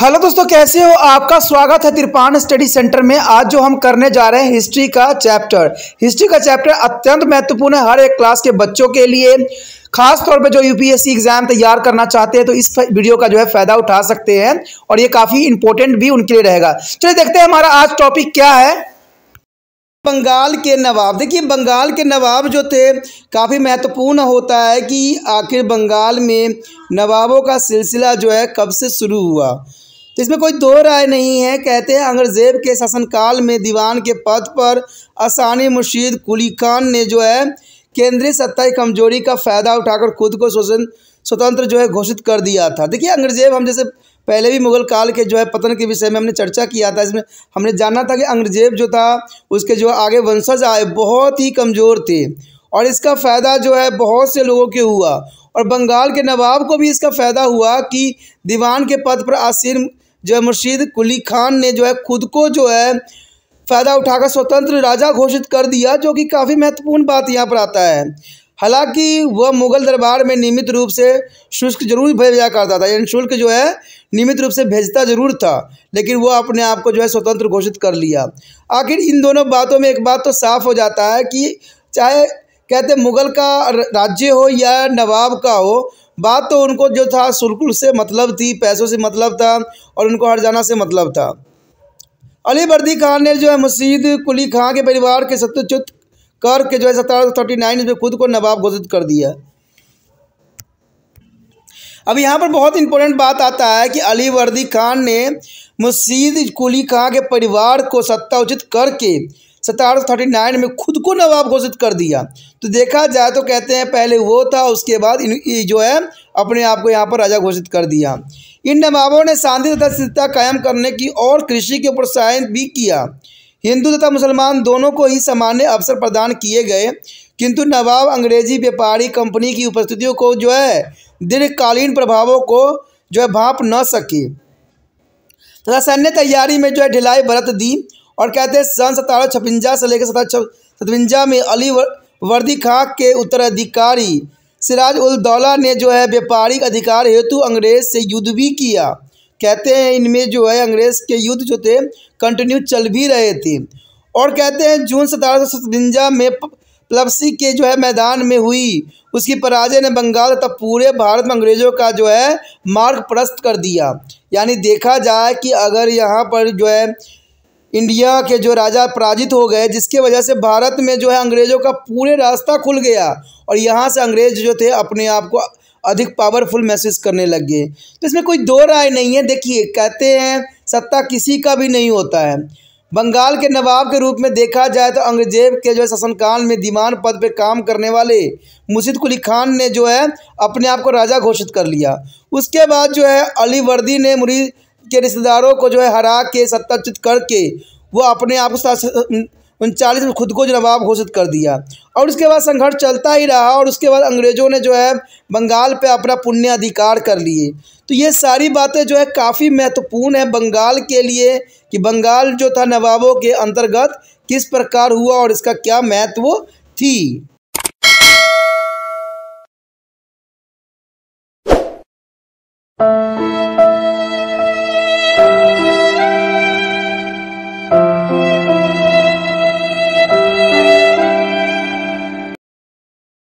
hello दोस्तों कैसे हो आपका स्वागत है तिरपान स्टडी सेंटर में आज जो हम करने जा रहे हैं हिस्ट्री का चैप्टर हिस्ट्री का चैप्टर अत्यंत महत्वपूर्ण है हर एक क्लास के बच्चों के लिए खास तौर पे जो यूपीएससी एग्जाम तैयार करना चाहते हैं तो इस वीडियो का जो है फायदा उठा सकते हैं और ये काफी इंपॉर्टेंट भी उनके लिए रहेगा चलिए देखते हैं हमारा आज टॉपिक क्या है बंगाल के नवाब देखिए बंगाल के नवाब जो थे काफ़ी महत्वपूर्ण होता है कि आखिर बंगाल में नवाबों का सिलसिला जो है कब से शुरू हुआ इसमें कोई दो राय नहीं है कहते हैं अंग्रज़ेब के शासनकाल में दीवान के पद पर आसानी मुर्शीद कुली खान ने जो है केंद्रीय सत्ता की कमजोरी का फ़ायदा उठाकर खुद को शोषण स्वतंत्र जो है घोषित कर दिया था देखिए अंग्रेजेब हम जैसे पहले भी मुगल काल के जो है पतन के विषय में हमने चर्चा किया था इसमें हमने जाना था कि अंग्रेजेब जो था उसके जो आगे वंशज आए बहुत ही कमज़ोर थे और इसका फ़ायदा जो है बहुत से लोगों के हुआ और बंगाल के नवाब को भी इसका फ़ायदा हुआ कि दीवान के पद पर आसीन जो है मुर्शीद कुली खान ने जो है खुद को जो है फ़ायदा उठाकर स्वतंत्र राजा घोषित कर दिया जो कि काफ़ी महत्वपूर्ण बात यहाँ पर आता है हालांकि वह मुग़ल दरबार में नियमित रूप से शुल्क जरूर भेजा करता था यानी शुल्क जो है नियमित रूप से भेजता जरूर था लेकिन वह अपने आप को जो है स्वतंत्र घोषित कर लिया आखिर इन दोनों बातों में एक बात तो साफ हो जाता है कि चाहे कहते मुग़ल का राज्य हो या नवाब का हो बात तो उनको जो था सुरकुल से मतलब थी पैसों से मतलब था और उनको हर जाना से मतलब था अली बर्दी खान ने जो है मसीद कुली खां के परिवार के सत्युच्युत कर के जो है सत्रह सौ थर्टी नाइन में खुद को नवाब घोषित कर दिया अब यहाँ पर बहुत इंपॉर्टेंट बात आता है कि अली वर्दी खान ने मुर्शीद कुली खां के परिवार को सत्ता उचित करके सत्रह थर्टी नाइन में खुद को नवाब घोषित कर दिया तो देखा जाए तो कहते हैं पहले वो था उसके बाद इन जो है अपने आप को यहाँ पर राजा घोषित कर दिया इन नवाबों ने शांति तथा स्थिरता कायम करने की और कृषि के ऊपर भी किया हिंदू तथा मुसलमान दोनों को ही सामान्य अवसर प्रदान किए गए किंतु नवाब अंग्रेजी व्यापारी कंपनी की उपस्थितियों को जो है दीर्घकालीन प्रभावों को जो है भाप न सके तथा सैन्य तैयारी में जो है ढिलाई बरत दी और कहते हैं सन सतारह छपंजा से लेकर सतारह सतवंजा में अली वर्दी खां के उत्तराधिकारी सिराज उल दौला ने जो है व्यापारिक अधिकार हेतु अंग्रेज से युद्ध भी किया कहते हैं इनमें जो है अंग्रेज के युद्ध जो थे कंटिन्यू चल भी रहे थे और कहते हैं जून सतारह सौ सतवंजा में प्लसी के जो है मैदान में हुई उसकी पराजय ने बंगाल तथा पूरे भारत में अंग्रेज़ों का जो है मार्ग प्रस्त कर दिया यानी देखा जाए कि अगर यहाँ पर जो है इंडिया के जो राजा पराजित हो गए जिसके वजह से भारत में जो है अंग्रेज़ों का पूरे रास्ता खुल गया और यहाँ से अंग्रेज़ जो थे अपने आप को अधिक पावरफुल महसूस करने लग गए तो इसमें कोई दो राय नहीं है देखिए कहते हैं सत्ता किसी का भी नहीं होता है बंगाल के नवाब के रूप में देखा जाए तो अंग्रेजेब के जो है शासनकाल में दीवान पद पर काम करने वाले मुर्शिद कुली खान ने जो है अपने आप को राजा घोषित कर लिया उसके बाद जो है अली वर्दी ने मुरी के रिश्तेदारों को जो है हरा के सत्ताच्युत करके वो अपने आप को उनचालीस में खुद को जो नवाब घोषित कर दिया और उसके बाद संघर्ष चलता ही रहा और उसके बाद अंग्रेज़ों ने जो है बंगाल पे अपना पुण्य अधिकार कर लिए तो ये सारी बातें जो है काफ़ी महत्वपूर्ण है बंगाल के लिए कि बंगाल जो था नवाबों के अंतर्गत किस प्रकार हुआ और इसका क्या महत्व थी